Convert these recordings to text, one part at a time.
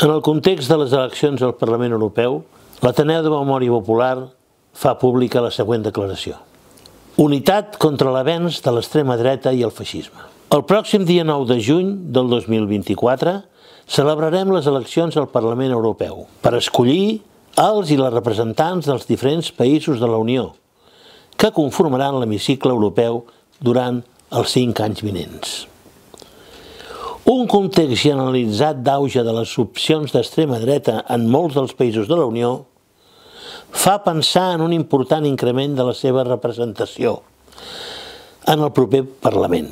En el context de les eleccions al Parlament Europeu, l'Ateneu de Memòria Popular fa pública la següent declaració. Unitat contra l'avenç de l'extrema dreta i el feixisme. El pròxim dia 9 de juny del 2024 celebrarem les eleccions al Parlament Europeu per escollir els i les representants dels diferents països de la Unió que conformaran l'hemicicle europeu durant els cinc anys vinents. Un context generalitzat d'auge de les opcions d'extrema dreta en molts dels països de la Unió fa pensar en un important increment de la seva representació en el proper Parlament,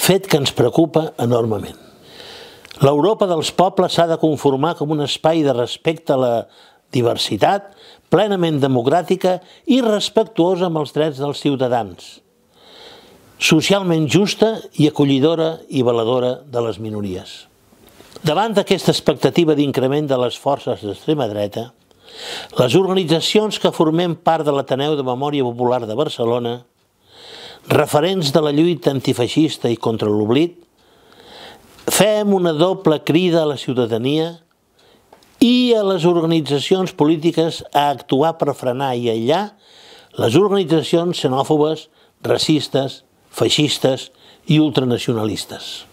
fet que ens preocupa enormement. L'Europa dels pobles s'ha de conformar com un espai de respecte a la diversitat, plenament democràtica i respectuosa amb els drets dels ciutadans socialment justa i acollidora i valedora de les minories. Davant d'aquesta expectativa d'increment de les forces d'extrema dreta, les organitzacions que formem part de l'Ateneu de Memòria Popular de Barcelona, referents de la lluita antifeixista i contra l'oblit, fem una doble crida a la ciutadania i a les organitzacions polítiques a actuar per frenar i aïllar les organitzacions xenòfobes, racistes feixistes i ultranacionalistes.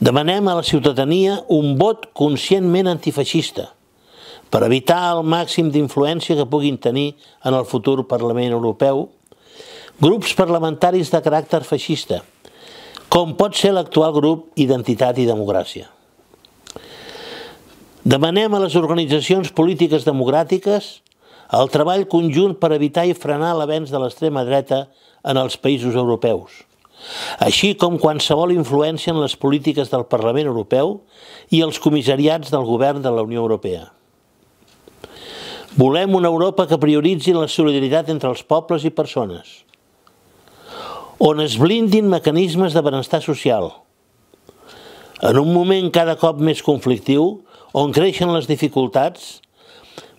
Demanem a la ciutadania un vot conscientment antifeixista per evitar el màxim d'influència que puguin tenir en el futur Parlament Europeu grups parlamentaris de caràcter feixista, com pot ser l'actual grup Identitat i Democràcia. Demanem a les organitzacions polítiques democràtiques el treball conjunt per evitar i frenar l'avenç de l'extrema dreta en els països europeus, així com qualsevol influència en les polítiques del Parlament Europeu i els comissariats del govern de la Unió Europea. Volem una Europa que prioritzi la solidaritat entre els pobles i persones, on es blindin mecanismes de benestar social, en un moment cada cop més conflictiu, on creixen les dificultats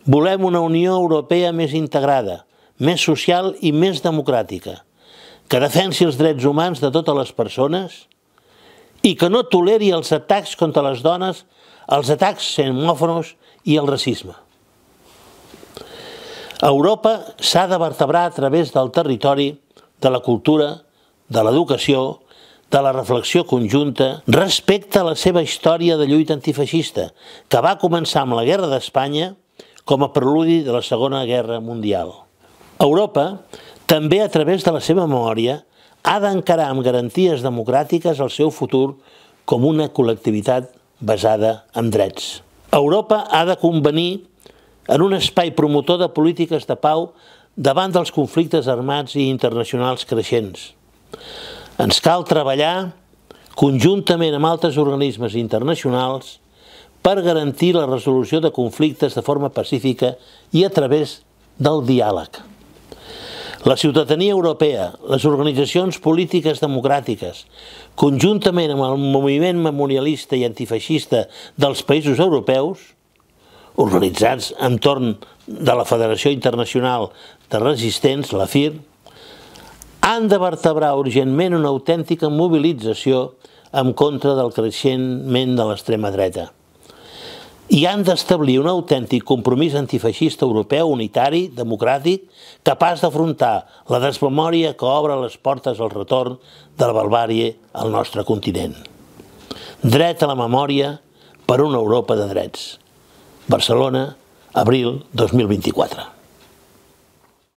Volem una Unió Europea més integrada, més social i més democràtica, que defensi els drets humans de totes les persones i que no toleri els atacs contra les dones, els atacs xenòfonos i el racisme. Europa s'ha de vertebrar a través del territori, de la cultura, de l'educació, de la reflexió conjunta respecte a la seva història de lluita antifeixista, que va començar amb la Guerra d'Espanya com a preludi de la Segona Guerra Mundial. Europa, també a través de la seva memòria, ha d'encarar amb garanties democràtiques el seu futur com una col·lectivitat basada en drets. Europa ha de convenir en un espai promotor de polítiques de pau davant dels conflictes armats i internacionals creixents. Ens cal treballar conjuntament amb altres organismes internacionals per garantir la resolució de conflictes de forma pacífica i a través del diàleg. La ciutadania europea, les organitzacions polítiques democràtiques, conjuntament amb el moviment memorialista i antifeixista dels països europeus, organitzats entorn de la Federació Internacional de Resistents, la FIR, han de vertebrar urgentment una autèntica mobilització en contra del creixement de l'extrema dreta i han d'establir un autèntic compromís antifeixista europeu, unitari, democràtic, capaç d'afrontar la desmemòria que obre les portes al retorn de la barbàrie al nostre continent. Dret a la memòria per una Europa de drets. Barcelona, abril 2024.